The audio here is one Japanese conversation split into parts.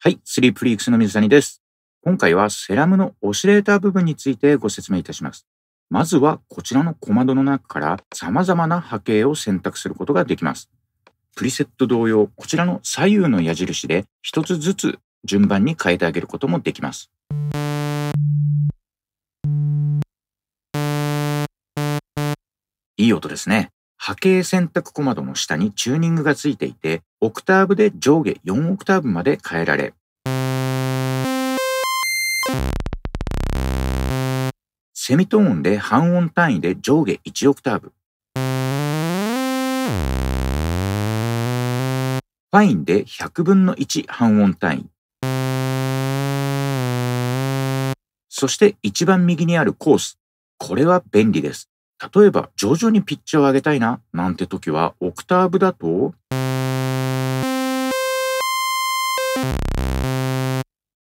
はい、スリープリークスの水谷です。今回はセラムのオシレーター部分についてご説明いたします。まずはこちらのコマドの中から様々な波形を選択することができます。プリセット同様、こちらの左右の矢印で一つずつ順番に変えてあげることもできます。いい音ですね。波形選択小窓の下にチューニングがついていて、オクターブで上下4オクターブまで変えられ、セミトーンで半音単位で上下1オクターブ、ファインで100分の1半音単位、そして一番右にあるコース、これは便利です。例えば徐々にピッチを上げたいななんて時はオクターブだと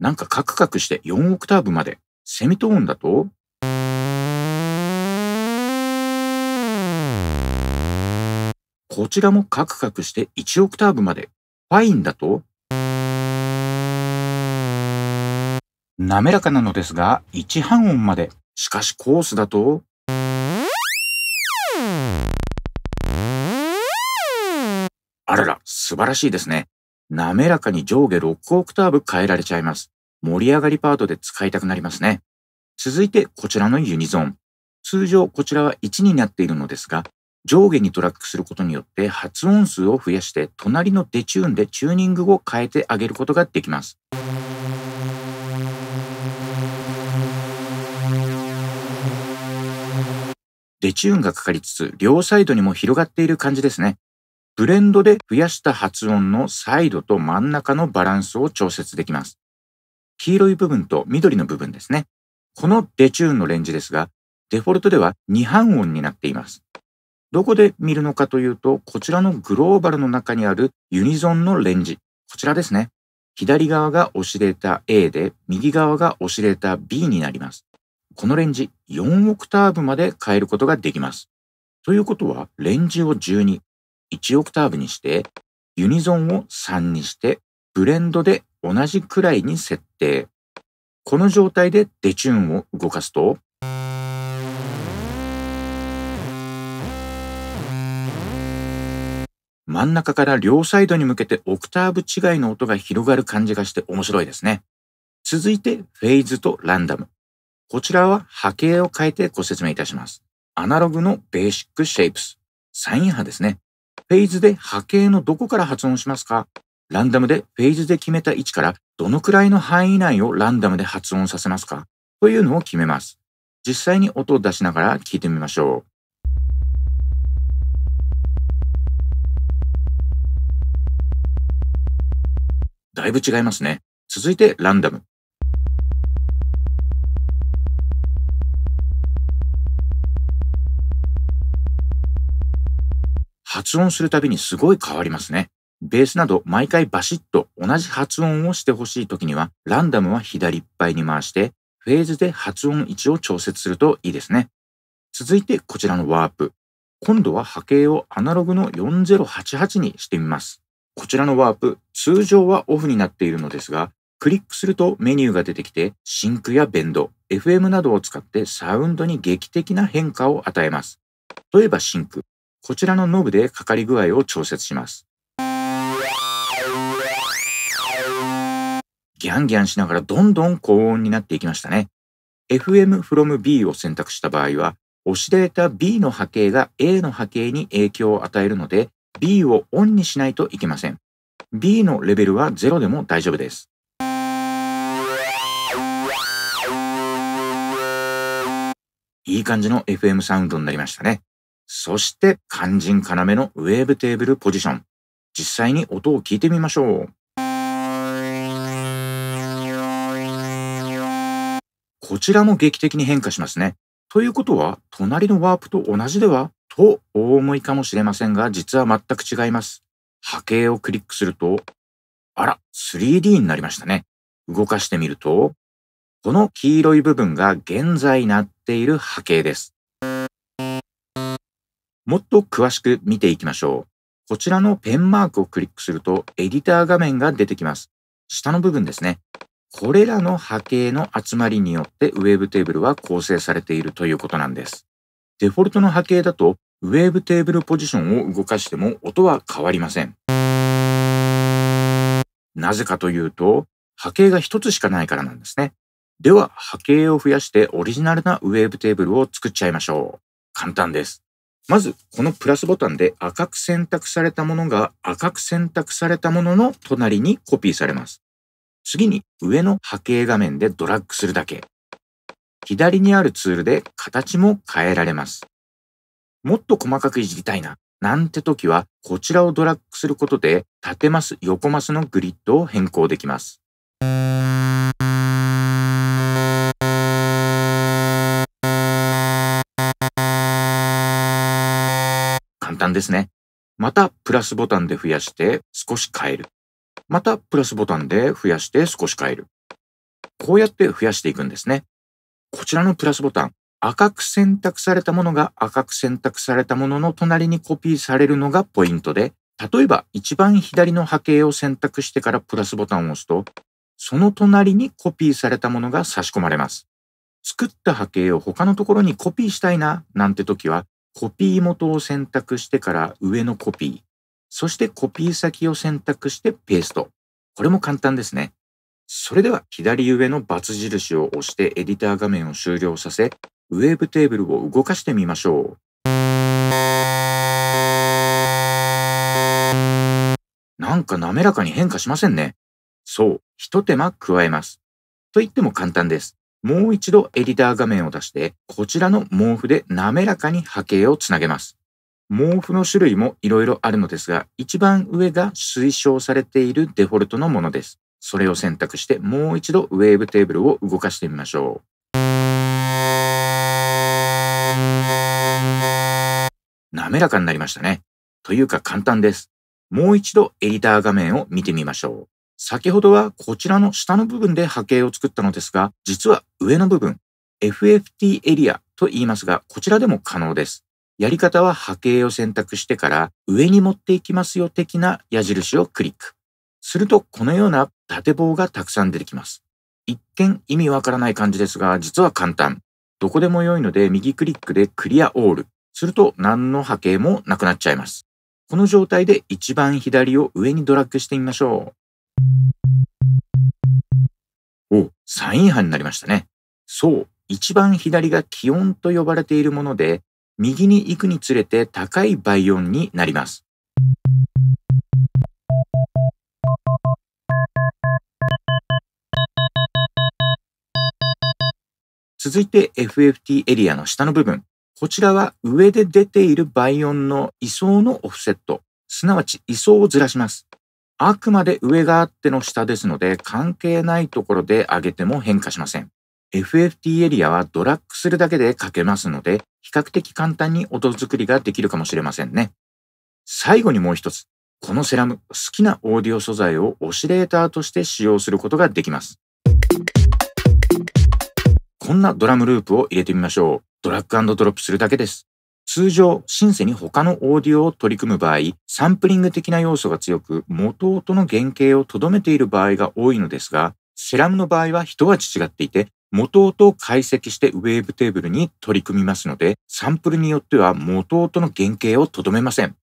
なんかカクカクして4オクターブまでセミトーンだとこちらもカクカクして1オクターブまでファインだと滑らかなのですが1半音までしかしコースだとあらら、素晴らしいですね。滑らかに上下6オクターブ変えられちゃいます。盛り上がりパートで使いたくなりますね。続いてこちらのユニゾン。通常こちらは1になっているのですが、上下にトラックすることによって発音数を増やして隣のデチューンでチューニングを変えてあげることができます。デチューンがかかりつつ両サイドにも広がっている感じですね。ブレンドで増やした発音のサイドと真ん中のバランスを調節できます。黄色い部分と緑の部分ですね。このデチューンのレンジですが、デフォルトでは2半音になっています。どこで見るのかというと、こちらのグローバルの中にあるユニゾンのレンジ。こちらですね。左側がオシレーター A で、右側がオシレーター B になります。このレンジ、4オクターブまで変えることができます。ということは、レンジを12、1オクターブにして、ユニゾンを3にして、ブレンドで同じくらいに設定。この状態でデチューンを動かすと、真ん中から両サイドに向けてオクターブ違いの音が広がる感じがして面白いですね。続いてフェイズとランダム。こちらは波形を変えてご説明いたします。アナログのベーシックシェイプス。サイン波ですね。フェーズで波形のどこから発音しますかランダムでフェーズで決めた位置からどのくらいの範囲内をランダムで発音させますかというのを決めます。実際に音を出しながら聞いてみましょう。だいぶ違いますね。続いてランダム。発音するたびにすごい変わりますね。ベースなど毎回バシッと同じ発音をしてほしい時には、ランダムは左いっぱいに回して、フェーズで発音位置を調節するといいですね。続いてこちらのワープ。今度は波形をアナログの4088にしてみます。こちらのワープ、通常はオフになっているのですが、クリックするとメニューが出てきて、シンクやベンド、FM などを使ってサウンドに劇的な変化を与えます。例えばシンク、こちらのノブでかかり具合を調節します。ギャンギャンしながらどんどん高音になっていきましたね。FM from B を選択した場合は、押し出たタ B の波形が A の波形に影響を与えるので、B をオンにしないといけません。B のレベルは0でも大丈夫です。いい感じの FM サウンドになりましたね。そして肝心要のウェーブテーブルポジション。実際に音を聞いてみましょう。こちらも劇的に変化しますね。ということは、隣のワープと同じではとお思いかもしれませんが、実は全く違います。波形をクリックすると、あら、3D になりましたね。動かしてみると、この黄色い部分が現在なっている波形です。もっと詳しく見ていきましょう。こちらのペンマークをクリックすると、エディター画面が出てきます。下の部分ですね。これらの波形の集まりによってウェーブテーブルは構成されているということなんです。デフォルトの波形だと、ウェーブテーブルポジションを動かしても音は変わりません。なぜかというと、波形が一つしかないからなんですね。では、波形を増やしてオリジナルなウェーブテーブルを作っちゃいましょう。簡単です。まず、このプラスボタンで赤く選択されたものが赤く選択されたものの隣にコピーされます。次に上の波形画面でドラッグするだけ。左にあるツールで形も変えられます。もっと細かくいじりたいな、なんて時はこちらをドラッグすることで縦マス、横マスのグリッドを変更できます。端ですね。またプラスボタンで増やして少し変える。またプラスボタンで増やして少し変える。こうやって増やしていくんですね。こちらのプラスボタン、赤く選択されたものが赤く選択されたものの隣にコピーされるのがポイントで、例えば一番左の波形を選択してからプラスボタンを押すと、その隣にコピーされたものが差し込まれます。作った波形を他のところにコピーしたいななんて時は、コピー元を選択してから上のコピー、そしてコピー先を選択してペースト。これも簡単ですね。それでは左上の×印を押してエディター画面を終了させ、ウェーブテーブルを動かしてみましょう。なんか滑らかに変化しませんね。そう、一手間加えます。と言っても簡単です。もう一度エディター画面を出して、こちらの毛布で滑らかに波形をつなげます。毛布の種類も色々あるのですが、一番上が推奨されているデフォルトのものです。それを選択して、もう一度ウェーブテーブルを動かしてみましょう。滑らかになりましたね。というか簡単です。もう一度エディター画面を見てみましょう。先ほどはこちらの下の部分で波形を作ったのですが、実は上の部分、FFT エリアと言いますが、こちらでも可能です。やり方は波形を選択してから上に持っていきますよ的な矢印をクリック。するとこのような縦棒がたくさん出てきます。一見意味わからない感じですが、実は簡単。どこでも良いので右クリックでクリアオール。すると何の波形もなくなっちゃいます。この状態で一番左を上にドラッグしてみましょう。サイン波になりましたね。そう、一番左が気温と呼ばれているもので、右に行くにつれて高い倍音になります。続いて FFT エリアの下の部分。こちらは上で出ている倍音の位相のオフセット、すなわち位相をずらします。あくまで上があっての下ですので、関係ないところで上げても変化しません。FFT エリアはドラッグするだけで書けますので、比較的簡単に音作りができるかもしれませんね。最後にもう一つ。このセラム、好きなオーディオ素材をオシレーターとして使用することができます。こんなドラムループを入れてみましょう。ドラッグドロップするだけです。通常、シンセに他のオーディオを取り組む場合、サンプリング的な要素が強く、元音の原型を留めている場合が多いのですが、セラムの場合は一味違っていて、元音を解析してウェーブテーブルに取り組みますので、サンプルによっては元音の原型を留めません。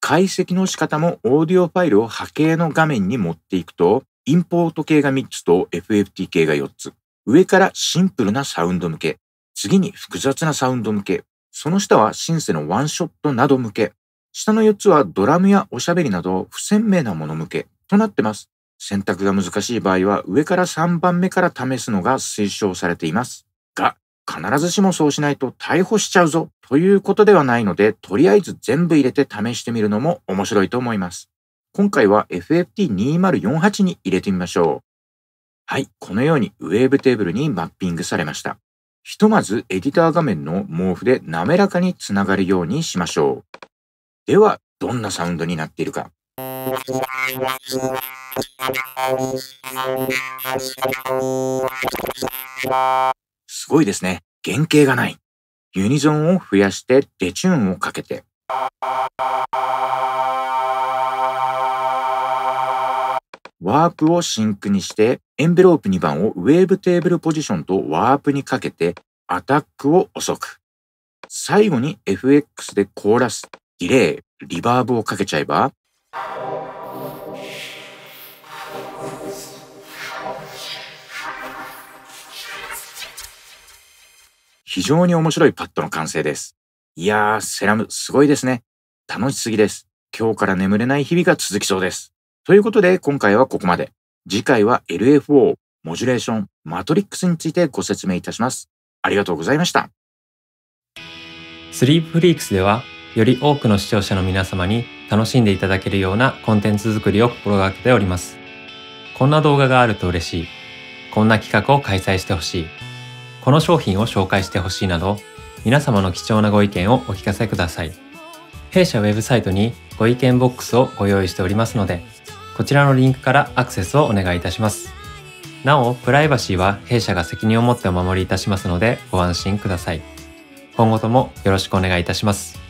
解析の仕方もオーディオファイルを波形の画面に持っていくと、インポート系が3つと FFT 系が4つ。上からシンプルなサウンド向け、次に複雑なサウンド向け、その下はシンセのワンショットなど向け、下の4つはドラムやおしゃべりなど不鮮明なもの向けとなってます。選択が難しい場合は上から3番目から試すのが推奨されています。が、必ずしもそうしないと逮捕しちゃうぞということではないので、とりあえず全部入れて試してみるのも面白いと思います。今回は FFT2048 に入れてみましょう。はい、このようにウェーブテーブルにマッピングされました。ひとまずエディター画面の毛布で滑らかにつながるようにしましょう。では、どんなサウンドになっているか。すごいですね。原型がない。ユニゾンを増やしてデチューンをかけて。ワープをシンクにして、エンベロープ2番をウェーブテーブルポジションとワープにかけて、アタックを遅く。最後に FX でコーラス、ディレイ、リバーブをかけちゃえば、非常に面白いパッドの完成です。いやー、セラム、すごいですね。楽しすぎです。今日から眠れない日々が続きそうです。ということで、今回はここまで。次回は LFO、モジュレーション、マトリックスについてご説明いたします。ありがとうございました。スリープフリークスでは、より多くの視聴者の皆様に楽しんでいただけるようなコンテンツ作りを心がけております。こんな動画があると嬉しい。こんな企画を開催してほしい。この商品を紹介してほしいなど、皆様の貴重なご意見をお聞かせください。弊社ウェブサイトにご意見ボックスをご用意しておりますので、こちらのリンクからアクセスをお願いいたします。なお、プライバシーは弊社が責任を持ってお守りいたしますのでご安心ください。今後ともよろしくお願いいたします。